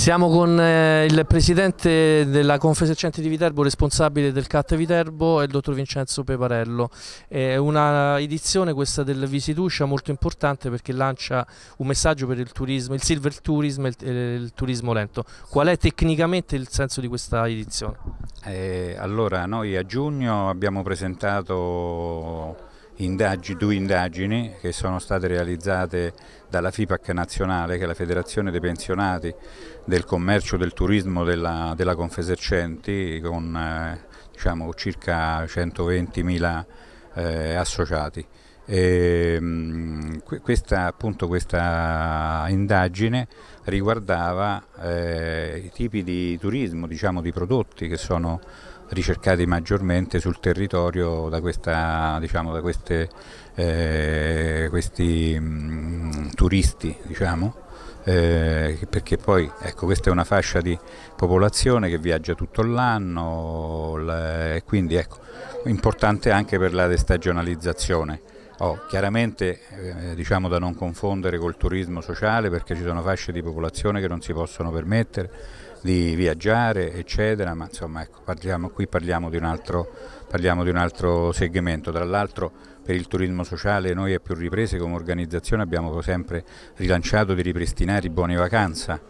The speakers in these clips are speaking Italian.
Siamo con eh, il presidente della Confesercenti di Viterbo, responsabile del CAT Viterbo, e il dottor Vincenzo Peparello. È una edizione questa del Visituscia molto importante perché lancia un messaggio per il turismo, il silver tourism e il, il, turismo lento. Qual è tecnicamente il senso di questa edizione? Eh, allora, noi a giugno abbiamo presentato indagini, due indagini che sono state realizzate dalla FIPAC nazionale, che è la Federazione dei Pensionati del Commercio e del Turismo della, della Confesercenti, con eh, diciamo, circa 120.000 eh, associati. E, ehm, questa, appunto, questa indagine riguardava eh, i tipi di turismo, diciamo, di prodotti che sono ricercati maggiormente sul territorio da, questa, diciamo, da queste, eh, questi mh, mm, turisti, diciamo, eh, perché poi ecco, questa è una fascia di popolazione che viaggia tutto l'anno e quindi ecco, importante anche per la destagionalizzazione. Oh, chiaramente eh, diciamo da non confondere col turismo sociale perché ci sono fasce di popolazione che non si possono permettere di viaggiare eccetera, ma insomma ecco, parliamo, qui parliamo di, altro, parliamo di un altro segmento, tra l'altro per il turismo sociale noi a più riprese come organizzazione abbiamo sempre rilanciato di ripristinare i buoni vacanza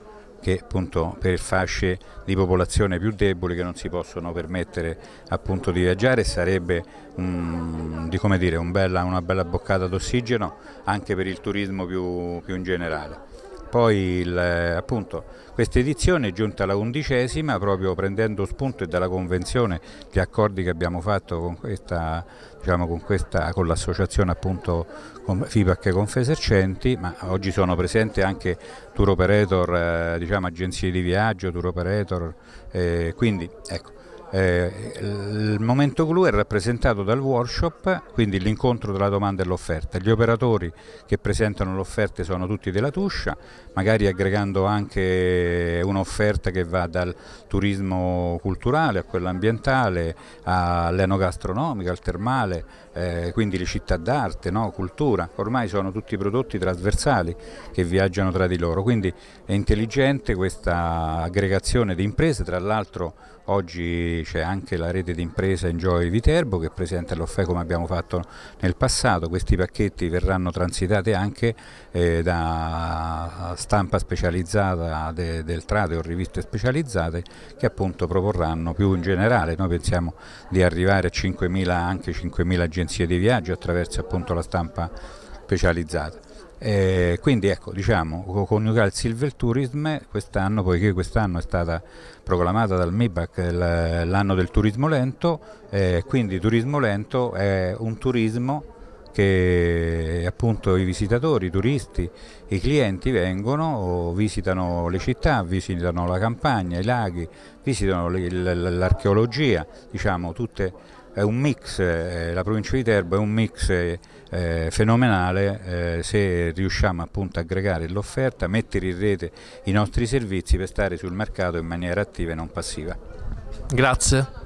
che appunto per fasce di popolazione più deboli che non si possono permettere appunto di viaggiare sarebbe un, di, dire, un bella, una bella boccata d'ossigeno anche per il turismo più, più in generale. Poi il, eh, appunto questa edizione è giunta alla undicesima proprio prendendo spunto dalla convenzione gli accordi che abbiamo fatto con questa, diciamo, con, questa, con l'associazione appunto con FIPAC e Confesercenti, ma oggi sono presenti anche tour operator, eh, diciamo, agenzie di viaggio, tour operator, eh, quindi ecco eh, il momento clou è rappresentato dal workshop, quindi l'incontro tra la domanda e l'offerta. Gli operatori che presentano le offerte sono tutti della Tuscia, magari aggregando anche un'offerta che va dal turismo culturale a quello ambientale, all'enogastronomica, al termale, eh, quindi le città d'arte, no? cultura. Ormai sono tutti prodotti trasversali che viaggiano tra di loro, quindi è intelligente questa aggregazione di imprese, tra l'altro oggi c'è anche la rete di impresa Enjoy Viterbo che presenta l'offè come abbiamo fatto nel passato, questi pacchetti verranno transitati anche eh, da stampa specializzata de, del Trade o riviste specializzate che appunto proporranno più in generale, noi pensiamo di arrivare a 5.000, anche 5.000 agenzie di viaggio attraverso appunto la stampa specializzata. Eh, quindi ecco, diciamo, coniugare il Silver Tourism quest'anno, poiché quest'anno è stata proclamata dal MIBAC l'anno del turismo lento, eh, quindi turismo lento è un turismo che appunto i visitatori, i turisti, i clienti vengono, visitano le città, visitano la campagna, i laghi, visitano l'archeologia, diciamo tutte è un mix, eh, la provincia di Terbo è un mix eh, fenomenale eh, se riusciamo appunto a aggregare l'offerta, mettere in rete i nostri servizi per stare sul mercato in maniera attiva e non passiva. Grazie.